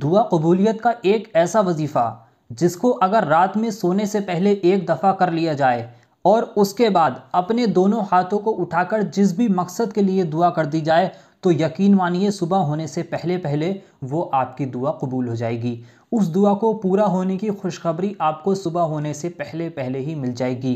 दुआ कबूलियत का एक ऐसा वजीफ़ा जिसको अगर रात में सोने से पहले एक दफ़ा कर लिया जाए और उसके बाद अपने दोनों हाथों को उठाकर जिस भी मकसद के लिए दुआ कर दी जाए तो यकीन मानिए सुबह होने से पहले पहले वो आपकी दुआ कबूल हो जाएगी उस दुआ को पूरा होने की खुशखबरी आपको सुबह होने से पहले पहले ही मिल जाएगी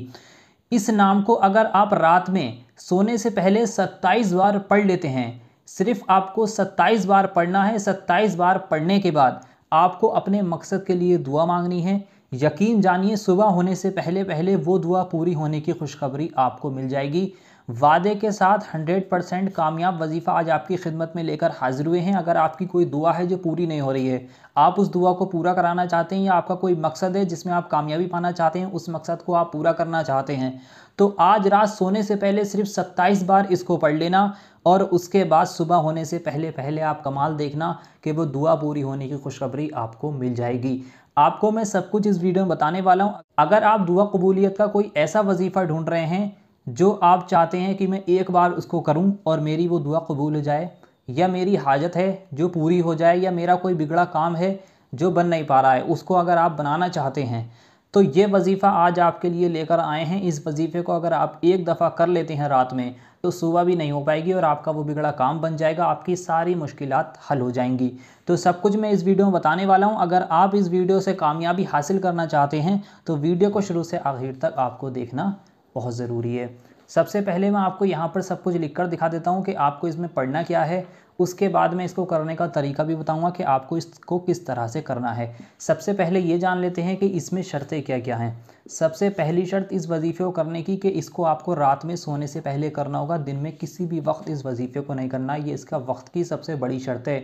इस नाम को अगर आप रात में सोने से पहले 27 बार पढ़ लेते हैं सिर्फ आपको 27 बार पढ़ना है 27 बार पढ़ने के बाद आपको अपने मकसद के लिए दुआ मांगनी है यकीन जानिए सुबह होने से पहले पहले वो दुआ पूरी होने की खुशखबरी आपको मिल जाएगी वादे के साथ 100 परसेंट कामयाब वजीफ़ा आज आपकी खिदमत में लेकर हाजिर हुए हैं अगर आपकी कोई दुआ है जो पूरी नहीं हो रही है आप उस दुआ को पूरा कराना चाहते हैं या आपका कोई मकसद है जिसमें आप कामयाबी पाना चाहते हैं उस मकसद को आप पूरा करना चाहते हैं तो आज रात सोने से पहले सिर्फ 27 बार इसको पढ़ लेना और उसके बाद सुबह होने से पहले पहले आप कमाल देखना कि वो दुआ पूरी होने की खुशखबरी आपको मिल जाएगी आपको मैं सब कुछ इस वीडियो में बताने वाला हूँ अगर आप दुआ कबूलियत का कोई ऐसा वजीफ़ा ढूंढ रहे हैं जो आप चाहते हैं कि मैं एक बार उसको करूं और मेरी वो दुआ कबूल हो जाए या मेरी हाजत है जो पूरी हो जाए या मेरा कोई बिगड़ा काम है जो बन नहीं पा रहा है उसको अगर आप बनाना चाहते हैं तो ये वजीफ़ा आज आपके लिए लेकर आए हैं इस वजीफ़े को अगर आप एक दफ़ा कर लेते हैं रात में तो सुबह भी नहीं हो पाएगी और आपका वो बिगड़ा काम बन जाएगा आपकी सारी मुश्किल हल हो जाएंगी तो सब कुछ मैं इस वीडियो में बताने वाला हूँ अगर आप इस वीडियो से कामयाबी हासिल करना चाहते हैं तो वीडियो को शुरू से आखिर तक आपको देखना बहुत ज़रूरी है सबसे पहले मैं आपको यहाँ पर सब कुछ लिख कर दिखा देता हूँ कि आपको इसमें पढ़ना क्या है उसके बाद मैं इसको करने का तरीका भी बताऊँगा कि आपको इसको किस तरह से करना है सबसे पहले ये जान लेते हैं कि इसमें शर्तें क्या क्या हैं सबसे पहली शर्त इस वजीफ़े को करने की कि इसको आपको रात में सोने से पहले करना होगा दिन में किसी भी वक्त इस वजीफ़े को नहीं करना ये इसका वक्त की सबसे बड़ी शर्त है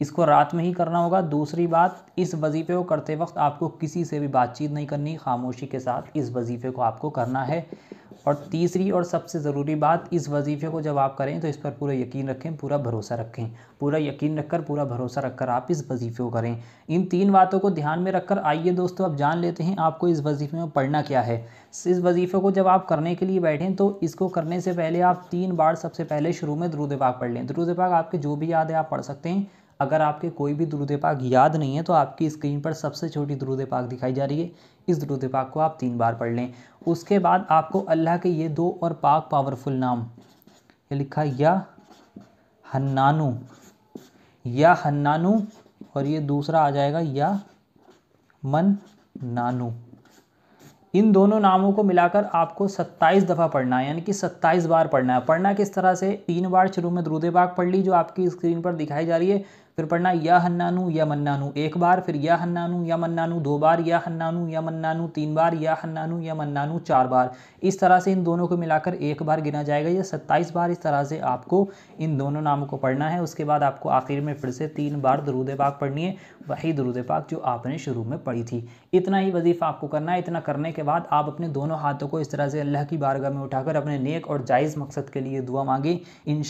इसको रात में ही करना होगा दूसरी बात इस वजीफ़े को करते वक्त आपको किसी से भी बातचीत नहीं करनी खामोशी के साथ इस वजीफ़े को आपको करना है और तीसरी और सबसे ज़रूरी बात इस वजीफ़े को जब आप करें तो इस पर पूरा यकीन रखें पूरा भरोसा रखें पूरा यकीन रखकर पूरा भरोसा रखकर आप इस वजीफ़े को करें इन तीन बातों को ध्यान में रखकर आइए दोस्तों आप जान लेते हैं आपको इस वजीफ़े में पढ़ना क्या है इस वजीफ़े को जब आप करने के लिए बैठें तो इसको करने से पहले आप तीन बार सबसे पहले शुरू में दरूद पाक पढ़ लें दरूद पाक आपके जो भी याद है आप पढ़ सकते हैं अगर आपके कोई भी द्रुदय पाक याद नहीं है तो आपकी स्क्रीन पर सबसे छोटी दुरुद पाक दिखाई जा रही है इस द्रुद पाक को आप तीन बार पढ़ लें उसके बाद आपको अल्लाह के ये दो और पाक पावरफुल नाम ये लिखा या हन्नानू या हन्नानू और ये दूसरा आ जाएगा या मन नानू इन दोनों नामों को मिलाकर आपको 27 दफ़ा पढ़ना है यानी कि 27 बार पढ़ना है पढ़ना किस तरह से तीन बार शुरू में द्रुदे पाक पढ़ ली जो आपकी स्क्रीन पर दिखाई जा रही है फिर पढ़ना या हन्नानू या मन्नानू एक बार फिर या हन्नानू या मन्नानू दो बार या हन्नानू या मन्नानू तीन बार या हन्नानू या मन्नानू चार बार इस तरह से इन दोनों को मिलाकर एक बार गिना जाएगा या सत्ताईस बार इस तरह से आपको इन दोनों नामों को पढ़ना है उसके बाद आपको आखिर में फिर से तीन बार दरूद पाक पढ़नी है वही दरूद पाक जो आपने शुरू में पढ़ी थी इतना ही वजीफ़ा आपको करना है इतना करने के बाद आप अपने दोनों हाथों को इस तरह से अल्लाह की बारगाह में उठाकर अपने नेक और जायज़ मकसद के लिए दुआ मांगें इन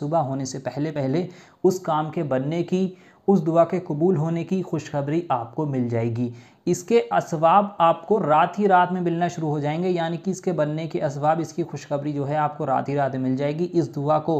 सुबह होने से पहले पहले उस काम के बनने की उस दुआ के कबूल होने की खुशखबरी आपको मिल जाएगी इसके असवाब आपको रात ही रात में मिलना शुरू हो जाएंगे यानी कि इसके बनने के असवाब इसकी खुशखबरी जो है आपको रात ही रात में मिल जाएगी इस दुआ को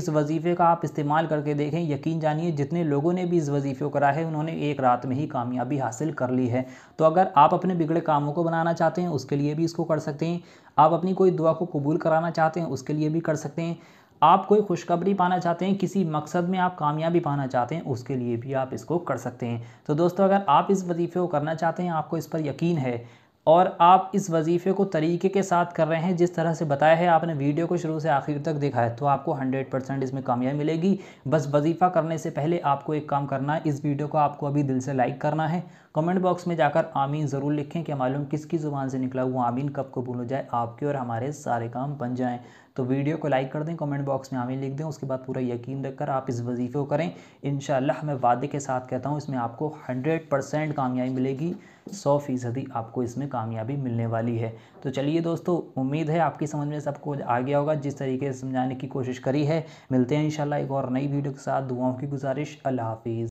इस वजीफ़े का आप इस्तेमाल करके देखें यकीन जानिए जितने लोगों ने भी इस वजीफ़े को करा है उन्होंने एक रात में ही कामयाबी हासिल कर ली है तो अगर आप अपने बिगड़े कामों को बनाना चाहते हैं उसके लिए भी इसको कर सकते हैं आप अपनी कोई दुआ को कबूल कराना चाहते हैं उसके लिए भी कर सकते हैं आप कोई खुशखबरी पाना चाहते हैं किसी मकसद में आप कामयाबी पाना चाहते हैं उसके लिए भी आप इसको कर सकते हैं तो दोस्तों अगर आप इस वजीफ़े को करना चाहते हैं आपको इस पर यकीन है और आप इस वजीफ़े को तरीके के साथ कर रहे हैं जिस तरह से बताया है आपने वीडियो को शुरू से आखिर तक देखा है तो आपको 100 परसेंट इसमें कामयाबी मिलेगी बस वजीफ़ा करने से पहले आपको एक काम करना है इस वीडियो को आपको अभी दिल से लाइक करना है कमेंट बॉक्स में जाकर आमीन ज़रूर लिखें कि मालूम किसकी ज़ुबान से निकला हुआ आमीन कब को हो जाए आपके और हमारे सारे काम बन जाएँ तो वीडियो को लाइक कर दें कमेंट बॉक्स में आमीन लिख दें उसके बाद पूरा यकीन रखकर आप इस वजीफ़े को करें इन मैं वादे के साथ कहता हूँ इसमें आपको हंड्रेड परसेंट कामयाबी मिलेगी सौ फ़ीसदी आपको इसमें कामयाबी मिलने वाली है तो चलिए दोस्तों उम्मीद है आपकी समझ में सबको आ गया होगा जिस तरीके से समझाने की कोशिश करी है मिलते हैं इंशाल्लाह एक और नई वीडियो के साथ दुआओं की गुजारिश अल्लाह हाफिज़